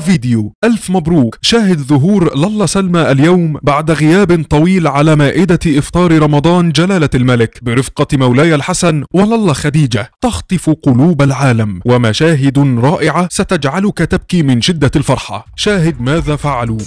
الفيديو ألف مبروك شاهد ظهور لالا سلمى اليوم بعد غياب طويل على مائدة إفطار رمضان جلالة الملك برفقة مولاي الحسن ولالا خديجة تخطف قلوب العالم ومشاهد رائعة ستجعلك تبكي من شدة الفرحة شاهد ماذا فعلوا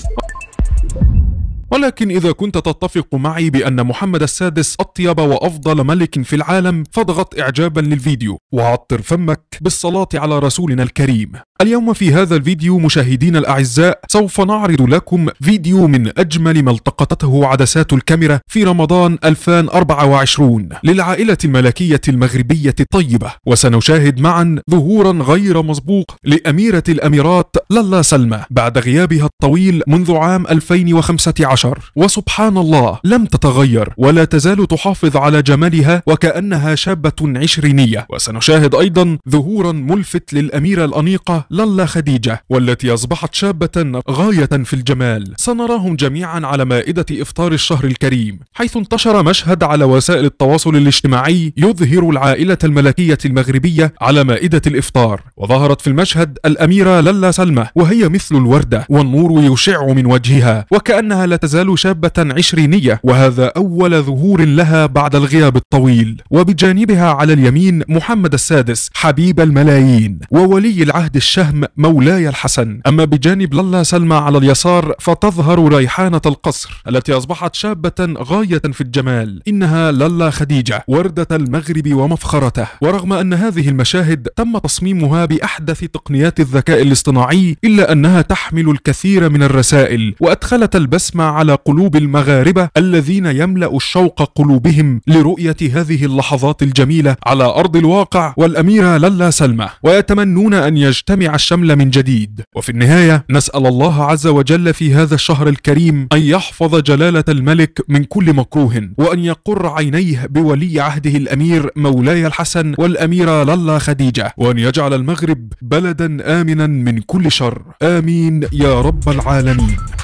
ولكن إذا كنت تتفق معي بأن محمد السادس أطيب وأفضل ملك في العالم فاضغط إعجابا للفيديو وعطر فمك بالصلاة على رسولنا الكريم اليوم في هذا الفيديو مشاهدين الأعزاء سوف نعرض لكم فيديو من أجمل ما التقطته عدسات الكاميرا في رمضان 2024 للعائلة الملكية المغربية الطيبة وسنشاهد معا ظهورا غير مسبوق لأميرة الأميرات للا سلمى بعد غيابها الطويل منذ عام 2015 وسبحان الله لم تتغير ولا تزال تحافظ على جمالها وكأنها شابة عشرينية وسنشاهد أيضا ظهورا ملفت للأميرة الأنيقة للا خديجة والتي أصبحت شابة غاية في الجمال سنراهم جميعا على مائدة إفطار الشهر الكريم حيث انتشر مشهد على وسائل التواصل الاجتماعي يظهر العائلة الملكية المغربية على مائدة الإفطار وظهرت في المشهد الأميرة للا سلمى وهي مثل الوردة والنور يشع من وجهها وكأنها لا تزال شابة عشرينية وهذا أول ظهور لها بعد الغياب الطويل وبجانبها على اليمين محمد السادس حبيب الملايين وولي العهد الشهر الشهم مولاي الحسن أما بجانب للا سلمى على اليسار فتظهر ريحانة القصر التي أصبحت شابة غاية في الجمال إنها للا خديجة وردة المغرب ومفخرته ورغم أن هذه المشاهد تم تصميمها بأحدث تقنيات الذكاء الاصطناعي إلا أنها تحمل الكثير من الرسائل وأدخلت البسمة على قلوب المغاربة الذين يملأ الشوق قلوبهم لرؤية هذه اللحظات الجميلة على أرض الواقع والأميرة للا سلمى ويتمنون أن يجتمع الشمل من جديد وفي النهاية نسأل الله عز وجل في هذا الشهر الكريم أن يحفظ جلالة الملك من كل مكروه وأن يقر عينيه بولي عهده الأمير مولاي الحسن والأميرة للا خديجة وأن يجعل المغرب بلدا آمنا من كل شر آمين يا رب العالمين